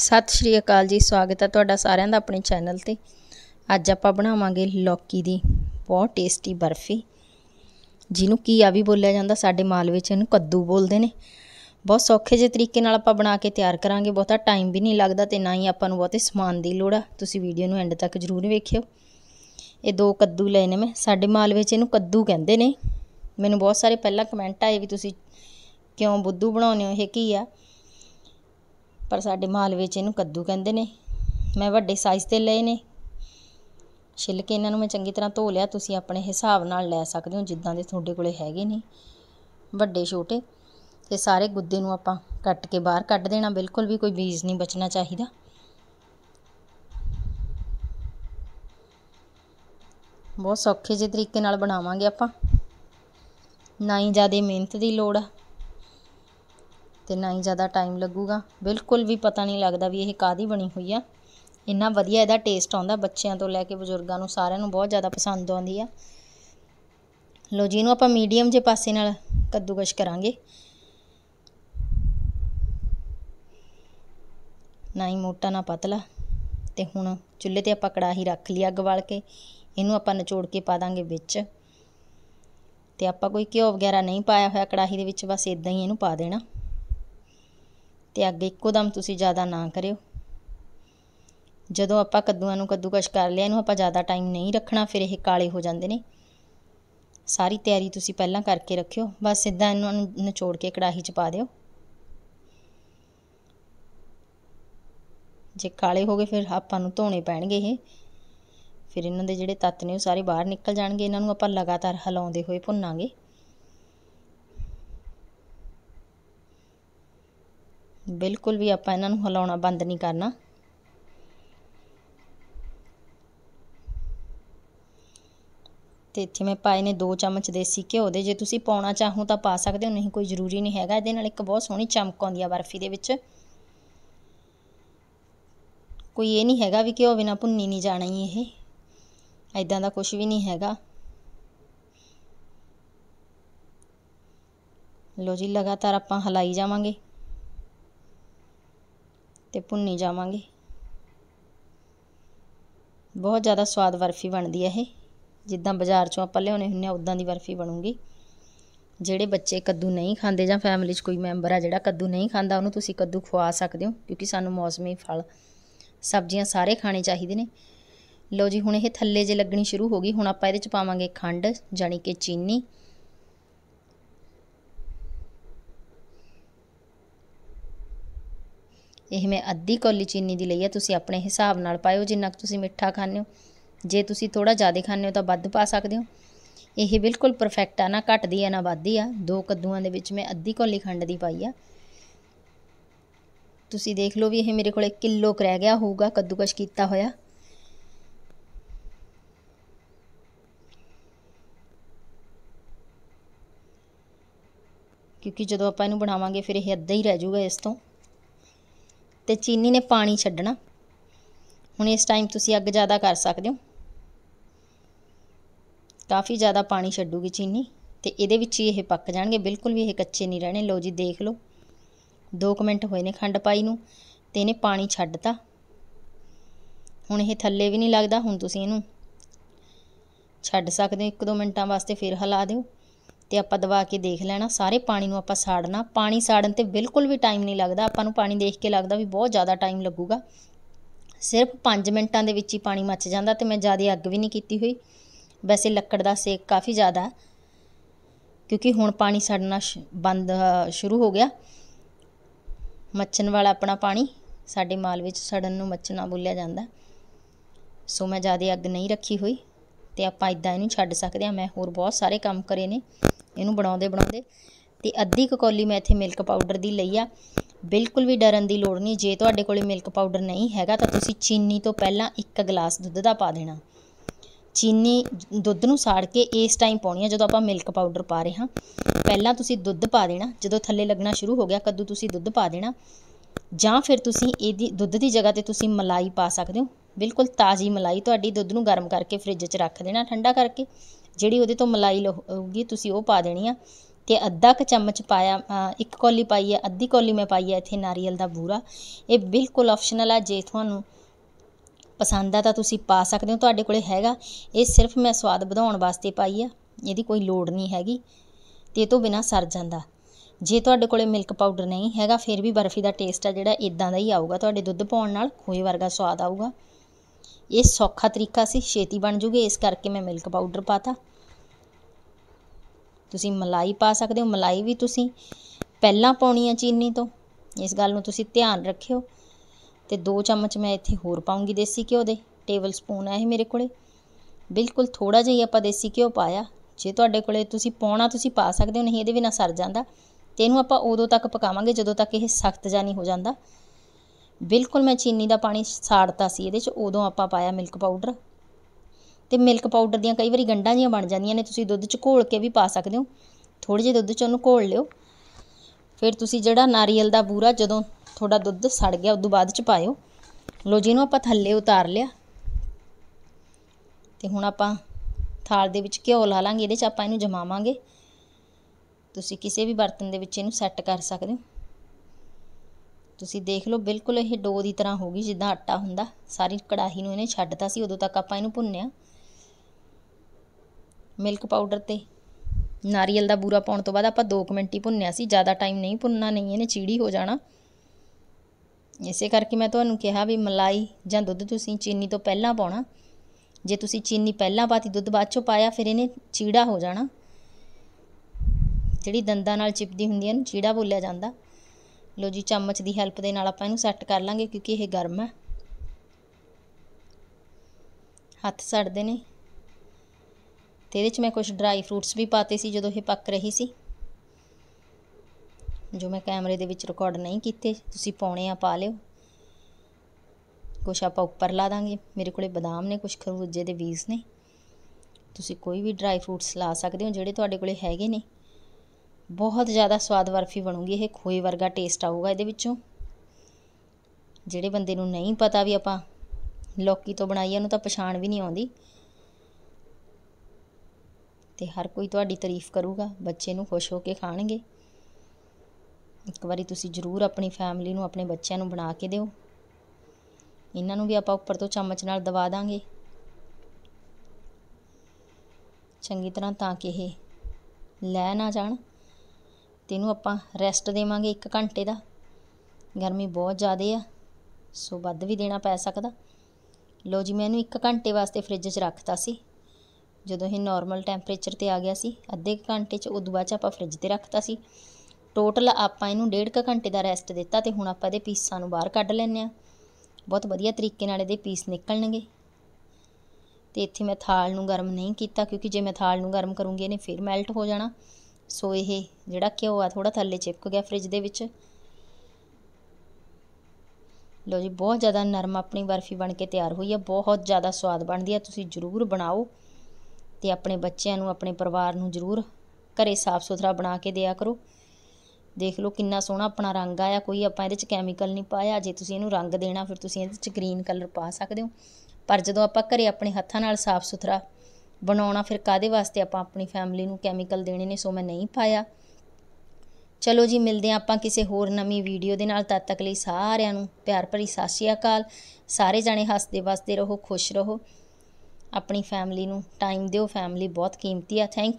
ਸਤਿ ਸ਼੍ਰੀ ਅਕਾਲ ਜੀ ਸਵਾਗਤ ਹੈ ਤੁਹਾਡਾ ਸਾਰਿਆਂ ਦਾ ਆਪਣੇ ਚੈਨਲ ਤੇ ਅੱਜ ਆਪਾਂ ਬਣਾਵਾਂਗੇ ਲੌਕੀ ਦੀ ਬਹੁਤ ਟੇਸਟੀ ਬਰਫੀ ਜਿਹਨੂੰ ਕੀ ਆ ਵੀ ਬੋਲਿਆ ਜਾਂਦਾ ਸਾਡੇ ਮਾਲਵੇ 'ਚ ਇਹਨੂੰ ਕੱਦੂ ਬੋਲਦੇ ਨੇ ਬਹੁਤ ਸੌਖੇ ਜਿਹੇ ਤਰੀਕੇ ਨਾਲ ਆਪਾਂ ਬਣਾ ਕੇ ਤਿਆਰ ਕਰਾਂਗੇ ਬਹੁਤਾ ਟਾਈਮ ਵੀ ਨਹੀਂ ਲੱਗਦਾ ਤੇ ਨਾ ਹੀ ਆਪਾਂ ਨੂੰ ਬਹੁਤੇ ਸਮਾਨ ਦੀ ਲੋੜ ਆ ਤੁਸੀਂ ਵੀਡੀਓ ਨੂੰ ਐਂਡ ਤੱਕ ਜ਼ਰੂਰ ਵੇਖਿਓ ਇਹ ਦੋ ਕੱਦੂ ਲਏ ਨੇ ਮੈਂ ਸਾਡੇ ਮਾਲਵੇ 'ਚ ਇਹਨੂੰ ਕੱਦੂ ਕਹਿੰਦੇ ਨੇ ਮੈਨੂੰ ਬਹੁਤ ਸਾਰੇ ਪਹਿਲਾਂ ਕਮੈਂਟ ਆਏ ਵੀ ਤੁਸੀਂ ਕਿਉਂ ਬੁੱਧੂ ਬਣਾਉਂਦੇ ਹੋ ਇਹ ਕੀ ਆ ਪਰ ਸਾਡੇ ਮਾਲ ਵਿੱਚ ਇਹਨੂੰ ਕੱਦੂ ਕਹਿੰਦੇ ਨੇ ਮੈਂ ਵੱਡੇ ਸਾਈਜ਼ ਦੇ ਲਏ ਨੇ ਛਿੱਲ ਕੇ ਇਹਨਾਂ ਨੂੰ ਮੈਂ ਚੰਗੀ ਤਰ੍ਹਾਂ ਧੋ ਲਿਆ ਤੁਸੀਂ ਆਪਣੇ ਹਿਸਾਬ ਨਾਲ ਲੈ ਸਕਦੇ ਹੋ ਜਿੱਦਾਂ ਦੇ ਤੁਹਾਡੇ ਕੋਲੇ ਹੈਗੇ ਨੇ ਵੱਡੇ ਛੋਟੇ ਤੇ ਸਾਰੇ ਗੁੱਦੇ ਨੂੰ ਆਪਾਂ ਕੱਟ ਕੇ ਬਾਹਰ ਕੱਢ ਦੇਣਾ ਬਿਲਕੁਲ ਵੀ ਕੋਈ ਬੀਜ ਨਹੀਂ ਬਚਣਾ ਚਾਹੀਦਾ ਬਹੁਤ ਸੌਖੇ ਜਿਹੇ ਤਰੀਕੇ ਨਾਲ ਬਣਾਵਾਂਗੇ ਆਪਾਂ ਨਾ ਹੀ ਜ਼ਿਆਦਾ ਮਿਹਨਤ ਦੀ ਲੋੜ ਆ ਤੇ ਨਾ ਹੀ ਜ਼ਿਆਦਾ ਟਾਈਮ ਲੱਗੂਗਾ ਬਿਲਕੁਲ ਵੀ ਪਤਾ ਨਹੀਂ ਲੱਗਦਾ ਵੀ ਇਹ ਕਾਦੀ ਬਣੀ ਹੋਈ ਆ ਇੰਨਾ ਵਧੀਆ ਇਹਦਾ ਟੇਸਟ ਆਉਂਦਾ ਬੱਚਿਆਂ ਤੋਂ ਲੈ ਕੇ ਬਜ਼ੁਰਗਾਂ ਨੂੰ ਸਾਰਿਆਂ ਨੂੰ ਬਹੁਤ ਜ਼ਿਆਦਾ ਪਸੰਦ ਆਉਂਦੀ ਆ ਲੋ ਜੀ ਇਹਨੂੰ ਆਪਾਂ ਮੀਡੀਅਮ ਜੇ ਪਾਸੇ ਨਾਲ ਕੱਦੂਕਸ਼ ਕਰਾਂਗੇ ਨਾ ਹੀ ਮੋਟਾ ਨਾ ਪਤਲਾ ਤੇ ਹੁਣ ਚੁੱਲ੍ਹੇ ਤੇ ਆਪਾਂ ਕੜਾਹੀ ਰੱਖ ਲਈ ਅੱਗ ਵਾਲ ਕੇ ਇਹਨੂੰ ਆਪਾਂ ਨਿਚੋੜ ਕੇ ਪਾ ਦਾਂਗੇ ਵਿੱਚ ਤੇ ਆਪਾਂ ਕੋਈ ਘਿਓ ਵਗੈਰਾ ਨਹੀਂ ਪਾਇਆ ਹੋਇਆ ਕੜਾਹੀ ਦੇ ਵਿੱਚ ਬਸ ਇਦਾਂ ਹੀ ਇਹਨੂੰ ਪਾ ਦੇਣਾ ਤੇ ਅੱਗ ਇੱਕੋਦਮ ਤੁਸੀਂ ਜ਼ਿਆਦਾ ਨਾ ਕਰਿਓ ਜਦੋਂ ਆਪਾਂ ਕੱਦੂਆਂ ਨੂੰ ਕੱਦੂਕਸ਼ ਕਰ ਲਿਆ ਇਹਨੂੰ ਆਪਾਂ ਜ਼ਿਆਦਾ ਟਾਈਮ ਨਹੀਂ ਰੱਖਣਾ ਫਿਰ ਇਹ ਕਾਲੇ ਹੋ ਜਾਂਦੇ ਨੇ ਸਾਰੀ ਤਿਆਰੀ ਤੁਸੀਂ ਪਹਿਲਾਂ ਕਰਕੇ ਰੱਖਿਓ ਬਸ ਇਦਾਂ ਇਹਨਾਂ ਨੂੰ ਨਿਚੋੜ ਕੇ ਕੜਾਹੀ 'ਚ ਪਾ ਦਿਓ ਜੇ ਕਾਲੇ ਹੋ ਗਏ ਫਿਰ ਆਪਾਂ ਨੂੰ ਧੋਣੇ ਪੈਣਗੇ ਇਹ ਫਿਰ ਇਹਨਾਂ ਦੇ ਜਿਹੜੇ ਤੱਤ ਨੇ ਉਹ ਸਾਰੇ ਬਾਹਰ ਨਿਕਲ ਜਾਣਗੇ ਇਹਨਾਂ ਨੂੰ ਆਪਾਂ ਲਗਾਤਾਰ ਹਿਲਾਉਂਦੇ ਹੋਏ ਭੁੰਨਾਂਗੇ ਬਿਲਕੁਲ ਵੀ ਆਪਾਂ ਇਹਨਾਂ ਨੂੰ ਹਿਲਾਉਣਾ ਬੰਦ ਨਹੀਂ ਕਰਨਾ ਤੇ ਇੱਥੇ ਮੈਂ ਪਾਏ ਨੇ 2 ਚਮਚ ਦੇਸੀ ਘਿਓ ਦੇ ਜੇ ਤੁਸੀਂ ਪਾਉਣਾ ਚਾਹੋ ਤਾਂ ਪਾ ਸਕਦੇ ਹੋ ਨਹੀਂ ਕੋਈ ਜ਼ਰੂਰੀ ਨਹੀਂ ਹੈਗਾ ਇਹਦੇ ਨਾਲ ਇੱਕ ਬਹੁਤ ਸੋਹਣੀ ਚਮਕ ਆਉਂਦੀ ਆ ਬਰਫੀ ਦੇ ਵਿੱਚ ਕੋਈ ਇਹ ਨਹੀਂ ਹੈਗਾ ਵੀ ਘਿਓ ਬਿਨਾ ਭੁੰਨੀ ਨਹੀਂ ਜਾਣਾ ਇਹ ਐਦਾਂ ਦਾ ਕੁਝ ਵੀ ਨਹੀਂ ਹੈਗਾ ਲੋ ਜੀ ਲਗਾਤਾਰ ਆਪਾਂ ਹਲਾਈ ਜਾਵਾਂਗੇ ਤੇ ਭੁੰਨੀ ਜਾਵਾਂਗੇ ਬਹੁਤ ਜ਼ਿਆਦਾ ਸਵਾਦ ਬਰਫੀ ਬਣਦੀ ਹੈ ਇਹ ਜਿੱਦਾਂ ਬਾਜ਼ਾਰ ਚੋਂ ਆਪਾਂ ਲਿਆਉਨੇ ਹੁੰਨੇ ਆ ਉਦਾਂ ਦੀ ਬਰਫੀ ਬਣੂਗੀ ਜਿਹੜੇ ਬੱਚੇ ਕੱਦੂ ਨਹੀਂ ਖਾਂਦੇ ਜਾਂ ਫੈਮਿਲੀ 'ਚ ਕੋਈ ਮੈਂਬਰ ਆ ਜਿਹੜਾ ਕੱਦੂ ਨਹੀਂ ਖਾਂਦਾ ਉਹਨੂੰ ਤੁਸੀਂ ਕੱਦੂ ਖਵਾ ਸਕਦੇ ਹੋ ਕਿਉਂਕਿ ਸਾਨੂੰ ਮੌਸਮੀ ਫਲ ਸਬਜ਼ੀਆਂ ਸਾਰੇ ਖਾਣੇ ਚਾਹੀਦੇ ਨੇ ਲਓ ਜੀ ਹੁਣ ਇਹ ਥੱਲੇ ਜੇ ਲੱਗਣੀ ਸ਼ੁਰੂ ਹੋ ਗਈ ਹੁਣ ਆਪਾਂ ਇਹਦੇ 'ਚ ਪਾਵਾਂਗੇ ਖੰਡ ਜਾਨੀ ਕਿ ਚੀਨੀ ਇਹ ਮੈਂ ਅੱਧੀ ਕੌਲੀ ਚੀਨੀ ਦੀ ਲਈ ਹੈ ਤੁਸੀਂ ਆਪਣੇ ਹਿਸਾਬ ਨਾਲ ਪਾਇਓ ਜਿੰਨਾ ਕਿ ਤੁਸੀਂ ਮਿੱਠਾ ਖਾਣੇ ਹੋ ਜੇ ਤੁਸੀਂ ਥੋੜਾ ਜ਼ਿਆਦਾ ਖਾਣੇ ਹੋ ਤਾਂ ਵੱਧ ਪਾ ਸਕਦੇ ਹੋ ਇਹ ਬਿਲਕੁਲ ਪਰਫੈਕਟ ਆ ਨਾ ਘਟਦੀ ਆ ਨਾ ਵੱਧਦੀ ਆ ਦੋ ਕੱਦੂਆਂ ਦੇ ਵਿੱਚ ਮੈਂ ਅੱਧੀ ਕੌਲੀ ਖੰਡ ਦੀ ਪਾਈ ਆ ਤੁਸੀਂ ਦੇਖ ਲਓ ਵੀ ਇਹ ਮੇਰੇ ਕੋਲ 1 ਕਿਲੋ ਕ ਰਹਿ ਗਿਆ ਹੋਊਗਾ ਕੱਦੂਕਸ਼ ਕੀਤਾ ਹੋਇਆ ਕਿਉਂਕਿ ਜਦੋਂ ਆਪਾਂ ਇਹਨੂੰ ਬਣਾਵਾਂਗੇ ਫਿਰ ਇਹ ਅੱਧਾ ਹੀ ਰਹਿ ਜਾਊਗਾ ਇਸ ਤੋਂ ਤੇ ਚੀਨੀ ਨੇ ਪਾਣੀ ਛੱਡਣਾ ਹੁਣ ਇਸ ਟਾਈਮ ਤੁਸੀਂ ਅੱਗ ਜ਼ਿਆਦਾ ਕਰ ਸਕਦੇ ਹੋ ਕਾਫੀ ਜ਼ਿਆਦਾ ਪਾਣੀ ਛੱਡੂਗੀ ਚੀਨੀ ਤੇ ਇਹਦੇ ਵਿੱਚ ਹੀ ਇਹ ਪੱਕ ਜਾਣਗੇ ਬਿਲਕੁਲ ਵੀ ਇਹ ਕੱਚੇ ਨਹੀਂ ਰਹਿਣੇ ਲੋ ਜੀ ਦੇਖ ਲਓ 2 ਮਿੰਟ ਹੋਏ ਨੇ ਖੰਡ ਪਾਈ ਨੂੰ ਤੇ ਇਹਨੇ ਪਾਣੀ ਛੱਡਤਾ ਹੁਣ ਇਹ ਥੱਲੇ ਵੀ ਨਹੀਂ ਲੱਗਦਾ ਹੁਣ ਤੁਸੀਂ ਇਹਨੂੰ ਛੱਡ ਸਕਦੇ ਹੋ 1-2 ਮਿੰਟਾਂ ਵਾਸਤੇ ਫਿਰ ਹਿਲਾ ਦਿਓ ਤੇ ਆਪਾਂ ਦਬਾ ਕੇ ਦੇਖ ਲੈਣਾ ਸਾਰੇ ਪਾਣੀ ਨੂੰ ਆਪਾਂ ਸਾੜਨਾ ਪਾਣੀ ਸਾੜਨ ਤੇ ਬਿਲਕੁਲ ਵੀ ਟਾਈਮ ਨਹੀਂ ਲੱਗਦਾ ਆਪਾਂ ਨੂੰ ਪਾਣੀ ਦੇਖ ਕੇ ਲੱਗਦਾ ਵੀ ਬਹੁਤ ਜ਼ਿਆਦਾ ਟਾਈਮ ਲੱਗੂਗਾ ਸਿਰਫ 5 ਮਿੰਟਾਂ ਦੇ ਵਿੱਚ ਹੀ ਪਾਣੀ ਮੱਚ ਜਾਂਦਾ ਤੇ ਮੈਂ ਜ਼ਿਆਦਾ ਅੱਗ ਵੀ ਨਹੀਂ ਕੀਤੀ ਹੋਈ ਵੈਸੇ ਲੱਕੜ ਦਾ ਸੇਕ ਕਾਫੀ ਜ਼ਿਆਦਾ ਕਿਉਂਕਿ ਹੁਣ ਪਾਣੀ ਸਾੜਨਾ ਬੰਦ ਸ਼ੁਰੂ ਹੋ ਗਿਆ ਮੱਚਣ ਵਾਲਾ ਆਪਣਾ ਪਾਣੀ ਸਾਡੇ ਮਾਲ ਵਿੱਚ ਸੜਨ ਨੂੰ ਮੱਚਣਾ ਬੋਲਿਆ ਜਾਂਦਾ ਸੋ ਮੈਂ ਜ਼ਿਆਦਾ ਅੱਗ ਨਹੀਂ ਰੱਖੀ ਹੋਈ ਤੇ ਆਪਾਂ ਇਦਾਂ ਇਹਨੂੰ ਛੱਡ ਸਕਦੇ ਆ ਮੈਂ ਹੋਰ ਬਹੁਤ ਸਾਰੇ ਕੰਮ ਕਰੇ ਨੇ ਇਹਨੂੰ ਬਣਾਉਂਦੇ ਬਣਾਉਂਦੇ ਤੇ ਅੱਧੀ ਕ ਕੌਲੀ ਮੈਂ ਇੱਥੇ ਮਿਲਕ ਪਾਊਡਰ ਦੀ ਲਈ ਆ ਬਿਲਕੁਲ ਵੀ ਡਰਨ ਦੀ ਲੋੜ ਨਹੀਂ ਜੇ ਤੁਹਾਡੇ ਕੋਲੇ ਮਿਲਕ ਪਾਊਡਰ ਨਹੀਂ ਹੈਗਾ ਤਾਂ ਤੁਸੀਂ ਚੀਨੀ ਤੋਂ ਪਹਿਲਾਂ ਇੱਕ ਗਲਾਸ ਦੁੱਧ ਦਾ ਪਾ ਦੇਣਾ ਚੀਨੀ ਦੁੱਧ ਨੂੰ ਸਾੜ ਕੇ ਇਸ ਟਾਈਮ ਪਾਉਣੀ ਹੈ ਜਦੋਂ ਆਪਾਂ ਮਿਲਕ ਪਾਊਡਰ ਪਾ ਰਹੇ ਹਾਂ ਪਹਿਲਾਂ ਤੁਸੀਂ ਦੁੱਧ ਪਾ ਦੇਣਾ ਜਦੋਂ ਥੱਲੇ ਲੱਗਣਾ ਸ਼ੁਰੂ ਹੋ ਗਿਆ ਕੱਦੂ ਤੁਸੀਂ ਦੁੱਧ ਪਾ ਦੇਣਾ ਜਾਂ ਫਿਰ ਤੁਸੀਂ ਇਹਦੀ ਦੁੱਧ ਦੀ ਜਗ੍ਹਾ ਤੇ ਤੁਸੀਂ ਮਲਾਈ ਪਾ ਸਕਦੇ ਹੋ ਬਿਲਕੁਲ ਤਾਜ਼ੀ ਮਲਾਈ ਤੁਹਾਡੀ ਦੁੱਧ ਨੂੰ ਗਰਮ ਕਰਕੇ ਫ੍ਰਿਜ 'ਚ ਰੱਖ ਦੇਣਾ ਠੰਡਾ ਕਰਕੇ ਜਿਹੜੀ ਉਹਦੇ ਤੋਂ ਮਲਾਈ ਲਹੂਗੀ ਤੁਸੀਂ ਉਹ ਪਾ ਦੇਣੀ ਆ ਤੇ ਅੱਧਾ ਕ ਚਮਚ ਪਾਇਆ ਇੱਕ ਕੌਲੀ ਪਾਈ ਹੈ ਅੱਧੀ ਕੌਲੀ ਮੈਂ ਪਾਈ ਹੈ ਇੱਥੇ ਨਾਰੀਅਲ ਦਾ ਬੂਰਾ ਇਹ ਬਿਲਕੁਲ ਆਪਸ਼ਨਲ ਆ ਜੇ ਤੁਹਾਨੂੰ ਪਸੰਦ ਆ ਤਾਂ ਤੁਸੀਂ ਪਾ ਸਕਦੇ ਹੋ ਤੁਹਾਡੇ ਕੋਲੇ ਹੈਗਾ ਇਹ ਸਿਰਫ ਮੈਂ ਸਵਾਦ ਵਧਾਉਣ ਵਾਸਤੇ ਪਾਈ ਆ ਇਹਦੀ ਕੋਈ ਲੋੜ ਨਹੀਂ ਹੈਗੀ ਤੇ ਇਹ ਤੋਂ ਬਿਨਾ ਸਰ ਜਾਂਦਾ ਜੇ ਤੁਹਾਡੇ ਕੋਲੇ ਮਿਲਕ ਪਾਊਡਰ ਨਹੀਂ ਹੈਗਾ ਫਿਰ ਵੀ ਬਰਫੀ ਦਾ ਟੇਸਟ ਆ ਜਿਹੜਾ ਇਦਾਂ ਦਾ ਹੀ ਆਊਗਾ ਤੁਹਾਡੇ ਦੁੱਧ ਪਾਉਣ ਨਾਲ ਖੋਏ ਵਰਗਾ ਸਵਾਦ ਆਊਗਾ ਇਹ ਸੌਖਾ ਤਰੀਕਾ ਸੀ ਛੇਤੀ ਬਣ ਜੂਗੇ ਇਸ ਕਰਕੇ ਮੈਂ ਮਿਲਕ ਪਾਊਡਰ ਪਾਤਾ ਤੁਸੀਂ ਮਲਾਈ ਪਾ ਸਕਦੇ ਹੋ ਮਲਾਈ ਵੀ ਤੁਸੀਂ ਪਹਿਲਾਂ ਪਾਉਣੀ ਆ ਚੀਨੀ ਤੋਂ ਇਸ ਗੱਲ ਨੂੰ ਤੁਸੀਂ ਧਿਆਨ ਰੱਖਿਓ ਤੇ 2 ਚਮਚ ਮੈਂ ਇੱਥੇ ਹੋਰ ਪਾਉਂਗੀ ਦੇਸੀ ਘਿਓ ਦੇ ਟੇਬਲ ਸਪੂਨ ਆ ਇਹ ਮੇਰੇ ਕੋਲੇ ਬਿਲਕੁਲ ਥੋੜਾ ਜਿਹਾ ਆਪਾਂ ਦੇਸੀ ਘਿਓ ਪਾਇਆ ਜੇ ਤੁਹਾਡੇ ਕੋਲੇ ਤੁਸੀਂ ਪਾਉਣਾ ਤੁਸੀਂ ਪਾ ਸਕਦੇ ਹੋ ਨਹੀਂ ਇਹਦੇ ਬਿਨਾ ਸਰ ਜਾਂਦਾ ਤੇ ਇਹਨੂੰ ਆਪਾਂ ਉਦੋਂ ਤੱਕ ਪਕਾਵਾਂਗੇ ਜਦੋਂ ਤੱਕ ਇਹ ਸਖਤ ਜਾਨੀ ਹੋ ਜਾਂਦਾ ਬਿਲਕੁਲ ਮੈਂ ਚੀਨੀ ਦਾ ਪਾਣੀ ਸਾੜਤਾ ਸੀ ਇਹਦੇ 'ਚ ਉਦੋਂ ਆਪਾਂ ਪਾਇਆ ਮਿਲਕ ਪਾਊਡਰ ਤੇ ਮਿਲਕ ਪਾਊਡਰ ਦੀਆਂ ਕਈ ਵਾਰੀ ਗੰਡਾਂ ਜੀਆਂ ਬਣ ਜਾਂਦੀਆਂ ਨੇ ਤੁਸੀਂ ਦੁੱਧ 'ਚ ਘੋਲ ਕੇ ਵੀ ਪਾ ਸਕਦੇ ਹੋ ਥੋੜੇ ਜਿਹੇ ਦੁੱਧ 'ਚ ਉਹਨੂੰ ਘੋਲ ਲਿਓ ਫਿਰ ਤੁਸੀਂ ਜਿਹੜਾ ਨਾਰੀਅਲ ਦਾ ਬੂਰਾ ਜਦੋਂ ਤੁਹਾਡਾ ਦੁੱਧ ਸੜ ਗਿਆ ਉਸ ਤੋਂ ਬਾਅਦ 'ਚ ਪਾਇਓ ਲੋ ਜੀ ਨੂੰ ਆਪਾਂ ਥੱਲੇ ਉਤਾਰ ਲਿਆ ਤੇ ਹੁਣ ਆਪਾਂ ਥਾਲ ਦੇ ਵਿੱਚ ਘਿਓ ਲਾ ਲਾਂਗੇ ਇਹਦੇ 'ਚ ਆਪਾਂ ਇਹਨੂੰ ਜਮਾਵਾਂਗੇ ਤੁਸੀਂ ਕਿਸੇ ਵੀ ਬਰਤਨ ਦੇ ਵਿੱਚ ਇਹਨੂੰ ਸੈੱਟ ਕਰ ਸਕਦੇ ਹੋ ਤੁਸੀਂ ਦੇਖ ਲਓ ਬਿਲਕੁਲ ਇਹ ਡੋ ਦੀ ਤਰ੍ਹਾਂ ਹੋ ਗਈ ਜਿੱਦਾਂ ਆਟਾ ਹੁੰਦਾ ਸਾਰੀ ਕੜਾਹੀ ਨੂੰ ਇਹਨੇ ਛੱਡਤਾ ਸੀ ਉਦੋਂ ਤੱਕ ਆਪਾਂ ਇਹਨੂੰ ਭੁੰਨਿਆ ਮਿਲਕ ਪਾਊਡਰ ਤੇ ਨਾਰੀਅਲ ਦਾ ਬੂਰਾ ਪਾਉਣ ਤੋਂ ਬਾਅਦ ਆਪਾਂ 2 ਮਿੰਟ ਹੀ ਭੁੰਨਿਆ ਸੀ ਜ਼ਿਆਦਾ ਟਾਈਮ ਨਹੀਂ ਭੁੰਨਣਾ ਨਹੀਂ ਇਹਨੇ ਚੀੜੀ ਹੋ ਜਾਣਾ ਇਸੇ ਕਰਕੇ ਮੈਂ ਤੁਹਾਨੂੰ ਕਿਹਾ ਵੀ ਮਲਾਈ ਜਾਂ ਦੁੱਧ ਤੁਸੀਂ ਚੀਨੀ ਤੋਂ ਪਹਿਲਾਂ ਪਾਉਣਾ ਜੇ ਤੁਸੀਂ ਚੀਨੀ ਪਹਿਲਾਂ ਪਾਤੀ ਦੁੱਧ ਬਾਅਦ ਚੋਂ ਪਾਇਆ ਫਿਰ ਇਹਨੇ ਚੀੜਾ ਹੋ ਜਾਣਾ ਜਿਹੜੀ ਦੰਦਾਂ ਨਾਲ ਚਿਪਦੀ ਹੁੰਦੀ ਹੈ ਨੂੰ ਚੀੜਾ ਬੋਲਿਆ ਜਾਂਦਾ ਲੋ ਜੀ ਚਮਚ ਦੀ ਹੈਲਪ ਦੇ ਨਾਲ ਆਪਾਂ ਇਹਨੂੰ ਸੈੱਟ ਕਰ ਲਾਂਗੇ ਕਿਉਂਕਿ ਇਹ ਗਰਮ ਹੈ ਹੱਥ ਸੜਦੇ ਨੇ ਤੇ ਇਹਦੇ ਵਿੱਚ ਮੈਂ ਕੁਝ ਡਰਾਈ ਫਰੂਟਸ ਵੀ ਪਾਤੇ ਸੀ ਜਦੋਂ ਇਹ ਪੱਕ ਰਹੀ ਸੀ ਜੋ ਮੈਂ ਕੈਮਰੇ ਦੇ ਵਿੱਚ ਰਿਕਾਰਡ ਨਹੀਂ ਕੀਤੇ ਤੁਸੀਂ ਪਾਉਣੇ ਆ ਪਾ ਲਿਓ ਕੁਝ ਆਪਾਂ ਉੱਪਰ ਲਾ ਦਾਂਗੇ ਮੇਰੇ ਕੋਲੇ ਬਦਾਮ ਨੇ ਕੁਝ ਖਰਬੂਜੇ ਦੇ ਬੀਜ ਨੇ ਤੁਸੀਂ ਕੋਈ ਵੀ ਡਰਾਈ ਫਰੂਟਸ ਲਾ ਸਕਦੇ ਹੋ ਜਿਹੜੇ ਤੁਹਾਡੇ ਕੋਲੇ ਹੈਗੇ ਨੇ ਬਹੁਤ ਜ਼ਿਆਦਾ ਸਵਾਦ ਵਰਫੀ ਬਣੂਗੀ ਇਹ ਖੋਏ ਵਰਗਾ ਟੇਸਟ ਆਊਗਾ ਇਹਦੇ ਵਿੱਚੋਂ ਜਿਹੜੇ ਬੰਦੇ ਨੂੰ ਨਹੀਂ ਪਤਾ ਵੀ ਆਪਾਂ ਲੋਕੀ ਤੋਂ ਬਣਾਈ ਉਹਨੂੰ ਤਾਂ ਪਛਾਣ ਵੀ ਨਹੀਂ ਆਉਂਦੀ ਤੇ ਹਰ ਕੋਈ ਤੁਹਾਡੀ ਤਾਰੀਫ ਕਰੂਗਾ ਬੱਚੇ ਨੂੰ ਖੁਸ਼ ਹੋ ਕੇ ਖਾਣਗੇ ਇੱਕ ਵਾਰੀ ਤੁਸੀਂ ਜ਼ਰੂਰ ਆਪਣੀ ਫੈਮਿਲੀ ਨੂੰ ਆਪਣੇ ਬੱਚਿਆਂ ਨੂੰ ਬਣਾ ਕੇ ਦਿਓ ਇਹਨਾਂ ਨੂੰ ਵੀ ਆਪਾਂ ਉੱਪਰ ਤੋਂ ਚਮਚ ਨਾਲ ਦਵਾ ਦਾਂਗੇ ਚੰਗੀ ਤਰ੍ਹਾਂ ਤਾਂ ਕਿ ਇਹ ਲੈ ਨਾ ਜਾਣ ਤੇ ਇਹਨੂੰ ਆਪਾਂ ਰੈਸਟ ਦੇਵਾਂਗੇ 1 ਘੰਟੇ ਦਾ ਗਰਮੀ ਬਹੁਤ ਜ਼ਿਆਦਾ ਆ ਸੋ ਵੱਧ ਵੀ ਦੇਣਾ ਪੈ ਸਕਦਾ ਲੋ ਜੀ ਮੈਂ ਇਹਨੂੰ 1 ਘੰਟੇ ਵਾਸਤੇ ਫ੍ਰਿਜ 'ਚ ਰੱਖਤਾ ਸੀ ਜਦੋਂ ਇਹ ਨਾਰਮਲ ਟੈਂਪਰੇਚਰ ਤੇ ਆ ਗਿਆ ਸੀ ਅੱਧੇ ਘੰਟੇ 'ਚ ਉਹ ਬਾਅਦ 'ਚ ਆਪਾਂ ਫ੍ਰਿਜ ਤੇ ਰੱਖਤਾ ਸੀ ਟੋਟਲ ਆਪਾਂ ਇਹਨੂੰ ਡੇਢ ਕ ਘੰਟੇ ਦਾ ਰੈਸਟ ਦਿੱਤਾ ਤੇ ਹੁਣ ਆਪਾਂ ਇਹਦੇ ਪੀਸਾਂ ਨੂੰ ਬਾਹਰ ਕੱਢ ਲੈਨੇ ਆ ਬਹੁਤ ਵਧੀਆ ਤਰੀਕੇ ਨਾਲ ਇਹਦੇ ਪੀਸ ਨਿਕਲਣਗੇ ਤੇ ਇੱਥੇ ਮੈਂ ਥਾਲ ਨੂੰ ਗਰਮ ਨਹੀਂ ਕੀਤਾ ਕਿਉਂਕਿ ਜੇ ਮੈਂ ਥਾਲ ਨੂੰ ਗਰਮ ਕਰੂੰਗੀ ਇਹਨੇ ਫਿਰ ਮੈਲਟ ਹੋ ਜਾਣਾ ਸੋ ਇਹ ਜਿਹੜਾ ਘਿਓ ਆ ਥੋੜਾ ਥੱਲੇ ਚਿਪਕ ਗਿਆ ਫ੍ਰਿਜ ਦੇ ਵਿੱਚ ਲੋ ਜੀ ਬਹੁਤ ਜ਼ਿਆਦਾ ਨਰਮ ਆਪਣੀ ਬਰਫੀ ਬਣ ਕੇ ਤਿਆਰ ਹੋਈ ਹੈ ਬਹੁਤ ਜ਼ਿਆਦਾ ਸਵਾਦ ਬਣਦੀ ਹੈ ਤੁਸੀਂ ਜ਼ਰੂਰ ਬਣਾਓ ਤੇ ਆਪਣੇ ਬੱਚਿਆਂ ਨੂੰ ਆਪਣੇ ਪਰਿਵਾਰ ਨੂੰ ਜ਼ਰੂਰ ਘਰੇ ਸਾਫ਼ ਸੁਥਰਾ ਬਣਾ ਕੇ ਦਿਆ ਕਰੋ ਦੇਖ ਲਓ ਕਿੰਨਾ ਸੋਹਣਾ ਆਪਣਾ ਰੰਗ ਆਇਆ ਕੋਈ ਆਪਾਂ ਇਹਦੇ ਚ ਕੈਮੀਕਲ ਨਹੀਂ ਪਾਇਆ ਜੇ ਤੁਸੀਂ ਇਹਨੂੰ ਰੰਗ ਦੇਣਾ ਫਿਰ ਤੁਸੀਂ ਇਹਦੇ ਚ ਗ੍ਰੀਨ ਕਲਰ ਪਾ ਸਕਦੇ ਹੋ ਪਰ ਜਦੋਂ ਆਪਾਂ ਘਰੇ ਆਪਣੇ ਹੱਥਾਂ ਨਾਲ ਸਾਫ਼ ਸੁਥਰਾ ਬਣਾਉਣਾ ਫਿਰ ਕਾਦੇ ਵਾਸਤੇ ਆਪਾਂ ਆਪਣੀ ਫੈਮਿਲੀ ਨੂੰ ਕੈਮੀਕਲ ਦੇਣੇ ਨੇ ਸੋ ਮੈਂ ਨਹੀਂ ਪਾਇਆ ਚਲੋ ਜੀ ਮਿਲਦੇ ਆ ਆਪਾਂ ਕਿਸੇ ਹੋਰ ਨਵੀਂ ਵੀਡੀਓ ਦੇ ਨਾਲ ਤਦ ਤੱਕ ਲਈ ਸਾਰਿਆਂ ਨੂੰ ਪਿਆਰ ਭਰੀ ਸਤਿ ਸ਼੍ਰੀ ਅਕਾਲ ਸਾਰੇ ਜਣੇ ਹੱਸਦੇ ਵਸਦੇ ਰਹੋ ਖੁਸ਼ ਰਹੋ ਆਪਣੀ ਫੈਮਿਲੀ ਨੂੰ ਟਾਈਮ ਦਿਓ ਫੈਮਿਲੀ ਬਹੁਤ ਕੀਮਤੀ ਆ ਥੈਂਕ